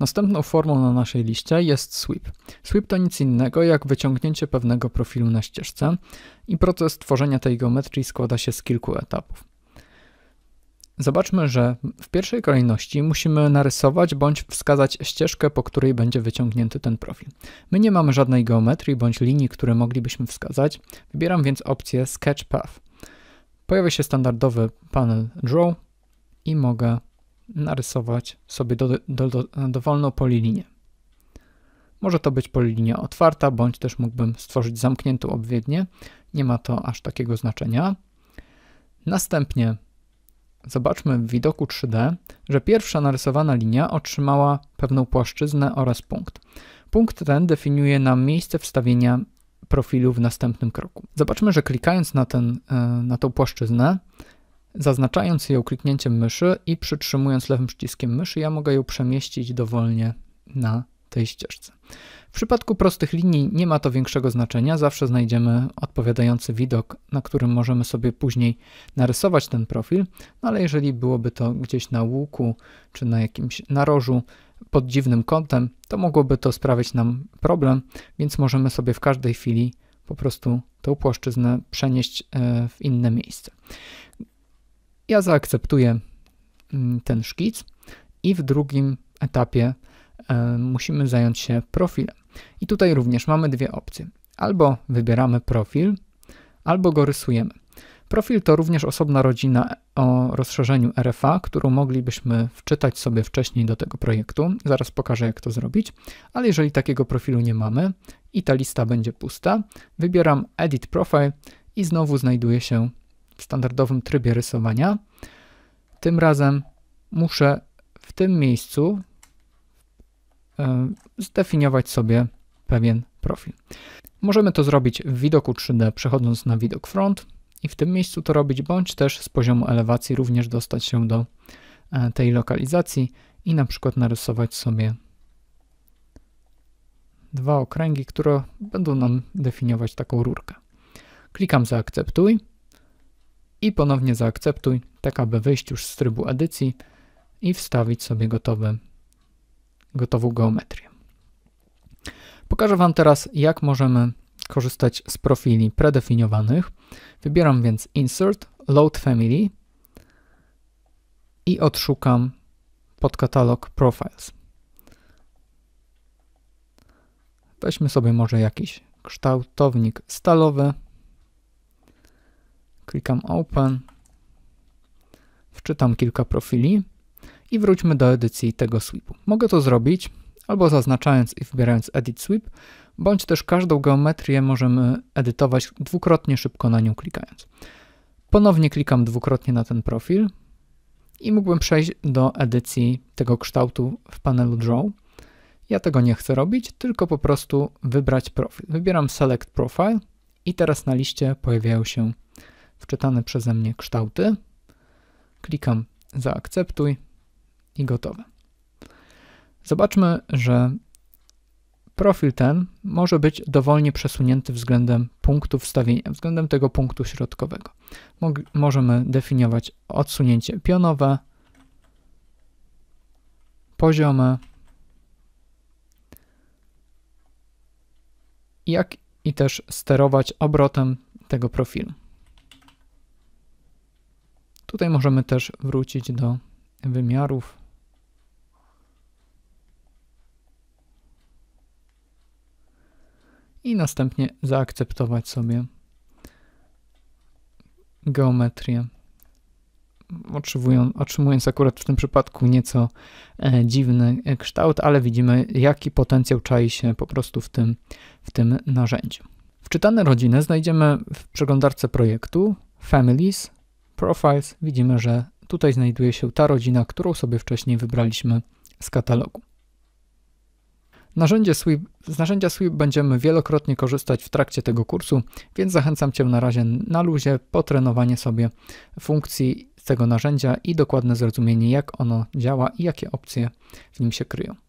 Następną formą na naszej liście jest sweep. Sweep to nic innego jak wyciągnięcie pewnego profilu na ścieżce i proces tworzenia tej geometrii składa się z kilku etapów. Zobaczmy, że w pierwszej kolejności musimy narysować bądź wskazać ścieżkę, po której będzie wyciągnięty ten profil. My nie mamy żadnej geometrii bądź linii, które moglibyśmy wskazać, wybieram więc opcję Sketch Path. Pojawia się standardowy panel Draw i mogę narysować sobie do, do, do, dowolną polilinię. Może to być polilinia otwarta, bądź też mógłbym stworzyć zamkniętą obwiednię. Nie ma to aż takiego znaczenia. Następnie zobaczmy w widoku 3D, że pierwsza narysowana linia otrzymała pewną płaszczyznę oraz punkt. Punkt ten definiuje nam miejsce wstawienia profilu w następnym kroku. Zobaczmy, że klikając na, ten, e, na tą płaszczyznę Zaznaczając ją kliknięciem myszy i przytrzymując lewym przyciskiem myszy, ja mogę ją przemieścić dowolnie na tej ścieżce. W przypadku prostych linii nie ma to większego znaczenia, zawsze znajdziemy odpowiadający widok, na którym możemy sobie później narysować ten profil, no ale jeżeli byłoby to gdzieś na łuku czy na jakimś narożu pod dziwnym kątem, to mogłoby to sprawić nam problem, więc możemy sobie w każdej chwili po prostu tą płaszczyznę przenieść e, w inne miejsce. Ja zaakceptuję mm, ten szkic i w drugim etapie e, musimy zająć się profilem. I tutaj również mamy dwie opcje. Albo wybieramy profil, albo go rysujemy. Profil to również osobna rodzina o rozszerzeniu RFA, którą moglibyśmy wczytać sobie wcześniej do tego projektu. Zaraz pokażę, jak to zrobić. Ale jeżeli takiego profilu nie mamy i ta lista będzie pusta, wybieram Edit Profile i znowu znajduje się w standardowym trybie rysowania. Tym razem muszę w tym miejscu e, zdefiniować sobie pewien profil. Możemy to zrobić w widoku 3D przechodząc na widok front i w tym miejscu to robić, bądź też z poziomu elewacji również dostać się do e, tej lokalizacji i na przykład narysować sobie dwa okręgi, które będą nam definiować taką rurkę. Klikam zaakceptuj i ponownie zaakceptuj, tak aby wyjść już z trybu edycji i wstawić sobie gotowy, gotową geometrię. Pokażę Wam teraz, jak możemy korzystać z profili predefiniowanych. Wybieram więc Insert, Load Family i odszukam podkatalog Profiles. Weźmy sobie może jakiś kształtownik stalowy, Klikam Open, wczytam kilka profili i wróćmy do edycji tego sweepu. Mogę to zrobić albo zaznaczając i wybierając Edit Sweep, bądź też każdą geometrię możemy edytować dwukrotnie szybko na nią klikając. Ponownie klikam dwukrotnie na ten profil i mógłbym przejść do edycji tego kształtu w panelu Draw. Ja tego nie chcę robić, tylko po prostu wybrać profil. Wybieram Select Profile i teraz na liście pojawiają się wczytane przeze mnie kształty. Klikam zaakceptuj i gotowe. Zobaczmy, że profil ten może być dowolnie przesunięty względem punktu wstawienia, względem tego punktu środkowego. Mog możemy definiować odsunięcie pionowe, poziome, jak i też sterować obrotem tego profilu. Tutaj możemy też wrócić do wymiarów. I następnie zaakceptować sobie geometrię. Otrzymując akurat w tym przypadku nieco e, dziwny e, kształt, ale widzimy, jaki potencjał czai się po prostu w tym, w tym narzędziu. Wczytane rodziny znajdziemy w przeglądarce projektu Families Profiles widzimy, że tutaj znajduje się ta rodzina, którą sobie wcześniej wybraliśmy z katalogu. Narzędzie sweep, z narzędzia Sweep będziemy wielokrotnie korzystać w trakcie tego kursu, więc zachęcam Cię na razie na luzie potrenowanie sobie funkcji tego narzędzia i dokładne zrozumienie, jak ono działa i jakie opcje w nim się kryją.